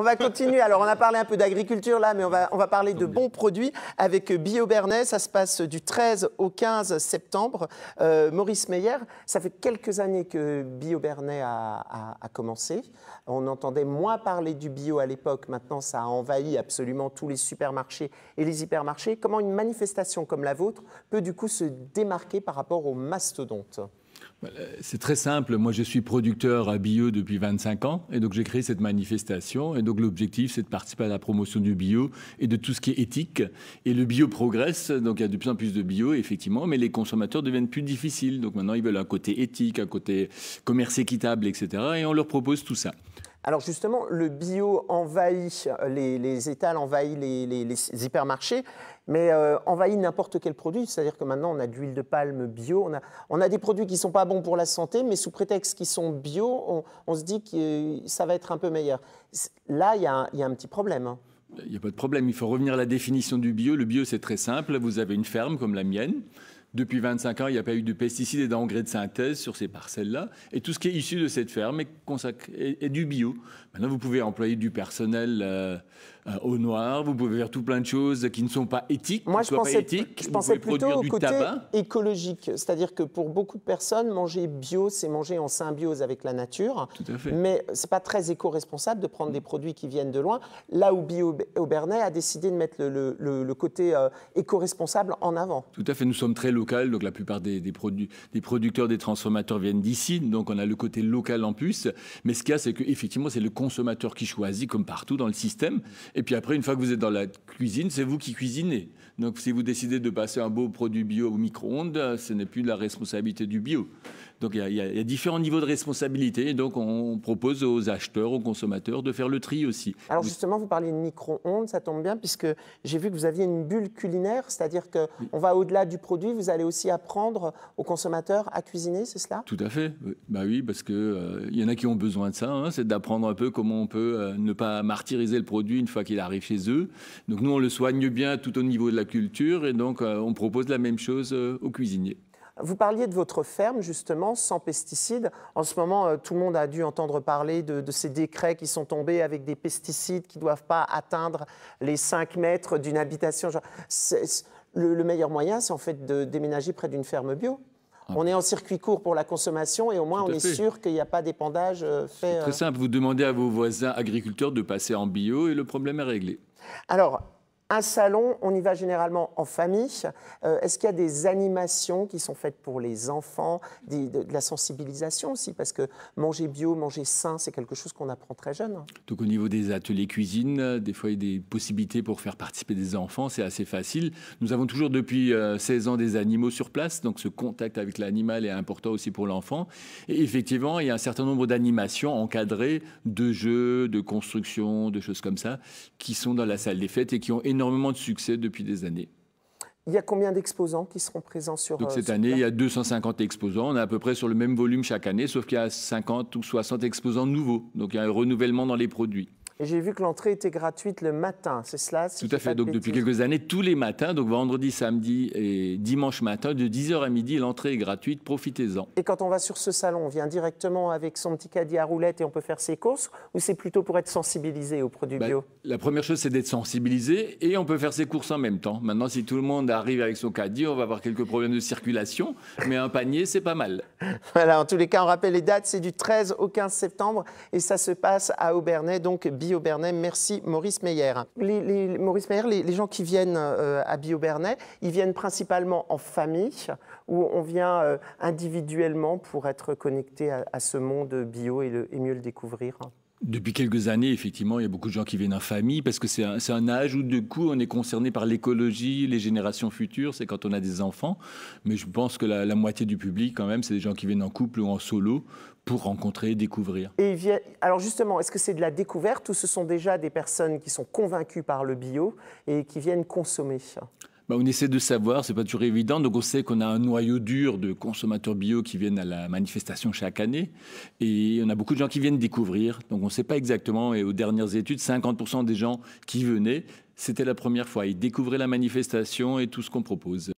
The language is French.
On va continuer. Alors, on a parlé un peu d'agriculture là, mais on va, parler de bons produits avec BioBernet. Ça se passe du 13 au 15 septembre. Euh, Maurice Meyer, ça fait quelques années que BioBernet a, commencé. On entendait moins parler du bio à l'époque. Maintenant, ça a envahi absolument tous les supermarchés et les hypermarchés. Comment une manifestation comme la vôtre peut du coup se démarquer par rapport aux mastodontes c'est très simple. Moi, je suis producteur à bio depuis 25 ans. Et donc, j'ai créé cette manifestation. Et donc, l'objectif, c'est de participer à la promotion du bio et de tout ce qui est éthique. Et le bio progresse. Donc, il y a de plus en plus de bio, effectivement. Mais les consommateurs deviennent plus difficiles. Donc, maintenant, ils veulent un côté éthique, un côté commerce équitable, etc. Et on leur propose tout ça. Alors justement, le bio envahit euh, les, étals, envahit les, hypermarchés, mais euh, envahit n'importe quel produit. C'est-à-dire que maintenant, on a de l'huile de palme bio, on a, des produits qui ne sont pas bons pour la santé, mais sous prétexte qu'ils sont bio, on, se dit que euh, ça va être un peu meilleur. Là, il y, y a un petit problème. Hein. Il n'y a pas de problème, il faut revenir à la définition du bio. Le bio, c'est très simple. Vous avez une ferme comme la mienne. Depuis 25 ans, il n'y a pas eu de pesticides et d'engrais de synthèse sur ces parcelles-là. Et tout ce qui est issu de cette ferme est, du bio. Maintenant, vous pouvez employer du personnel. Euh, euh, au noir, vous pouvez faire tout plein de choses qui ne sont pas éthiques. Moi, je pensais, pas éthiques. je pensais plutôt au côté écologique, c'est-à-dire que pour beaucoup de personnes, manger bio, c'est manger en symbiose avec la nature. Tout à fait. Mais c'est pas très éco-responsable de prendre des produits qui viennent de loin. Là où Bio aubernais a décidé de mettre le, le, côté euh, éco-responsable en avant. Tout à fait. Nous sommes très local, donc la plupart des, des, des producteurs, des transformateurs viennent d'ici, donc on a le côté local en plus. Mais ce qu'il y a, c'est qu'effectivement, c'est le consommateur qui choisit, comme partout dans le système. Et puis après, une fois que vous êtes dans la cuisine, c'est vous qui cuisinez. Donc si vous décidez de passer un beau produit bio au micro-ondes, ce n'est plus la responsabilité du bio. Donc il y, a différents niveaux de responsabilité. donc on, propose aux acheteurs, aux consommateurs de faire le tri aussi. Alors justement, vous parliez de micro-ondes, ça tombe bien, puisque j'ai vu que vous aviez une bulle culinaire, c'est-à-dire qu'on va au-delà du produit, vous allez aussi apprendre aux consommateurs à cuisiner, c'est cela Tout à fait. Bah oui, parce qu'il il euh, y en a qui ont besoin de ça, hein. c'est d'apprendre un peu comment on peut euh, ne pas martyriser le produit une fois qu'il arrive chez eux. Donc nous, on le soigne bien tout au niveau de la culture et donc euh, on propose la même chose aux cuisiniers. Vous parliez de votre ferme, justement, sans pesticides. En ce moment, euh, tout le monde a dû entendre parler de, ces décrets qui sont tombés avec des pesticides qui ne doivent pas atteindre les 5 mètres d'une habitation. le, meilleur moyen, c'est en fait de déménager près d'une ferme bio. Ah on est en circuit court pour la consommation et au moins on est sûr qu'il n'y a pas d'épandage euh, fait. Très euh, simple, vous demandez à vos voisins agriculteurs de passer en bio et le problème est réglé. Alors, un salon, on y va généralement en famille. Euh, est-ce qu'il y a des animations qui sont faites pour les enfants, de, la sensibilisation aussi Parce que manger bio, manger sain, c'est quelque chose qu'on apprend très jeune. Donc au niveau des ateliers cuisine, euh, des fois il y a des possibilités pour faire participer des enfants, c'est assez facile. Nous avons toujours depuis 16 euh, ans des animaux sur place, donc ce contact avec l'animal est important aussi pour l'enfant. Et effectivement, il y a un certain nombre d'animations encadrées, de jeux, de constructions, de choses comme ça, qui sont dans la salle des fêtes et qui ont énormément énormément de succès depuis des années. Il y a combien d'exposants qui seront présents sur euh, cette année, il y a 250 exposants. On est à peu près sur le même volume chaque année, sauf qu'il y a 50 ou 60 exposants nouveaux. Donc il y a un renouvellement dans les produits. Et j'ai vu que l'entrée était gratuite le matin, c'est cela Tout à fait. Donc depuis quelques années, tous les matins, donc vendredi, samedi et dimanche matin, de 10h à midi, l'entrée est gratuite, profitez-en. Et quand on va sur ce salon, on vient directement avec son petit caddie à roulettes et on peut faire ses courses Ou c'est plutôt pour être sensibilisé aux produits bah, bio La première chose, c'est d'être sensibilisé et on peut faire ses courses en même temps. Maintenant, si tout le monde arrive avec son caddie, on va avoir quelques problèmes de circulation, mais un panier, c'est pas mal. Voilà, en tous les cas, on rappelle les dates, c'est du 13 au 15 septembre et ça se passe à Aubernais, donc Merci Maurice Meyer. Les, Maurice Meyer, les, gens qui viennent à euh, BioBernet, ils viennent principalement en famille ou on vient euh, individuellement pour être connecté à, ce monde bio et mieux le découvrir. Depuis quelques années, effectivement, il y a beaucoup de gens qui viennent en famille parce que c'est un, âge où, de coup, on est concerné par l'écologie, les générations futures, c'est quand on a des enfants. Mais je pense que la, moitié du public, quand même, c'est des gens qui viennent en couple ou en solo pour rencontrer et découvrir. Et Alors justement, est-ce que c'est de la découverte ou ce sont déjà des personnes qui sont convaincues par le bio et qui viennent consommer bah, on essaie de savoir, c'est pas toujours évident. Donc on sait qu'on a un noyau dur de consommateurs bio qui viennent à la manifestation chaque année. Et on a beaucoup de gens qui viennent découvrir. Donc on ne sait pas exactement. Et aux dernières études, 50% des gens qui venaient, c'était la première fois. Ils découvraient la manifestation et tout ce qu'on propose.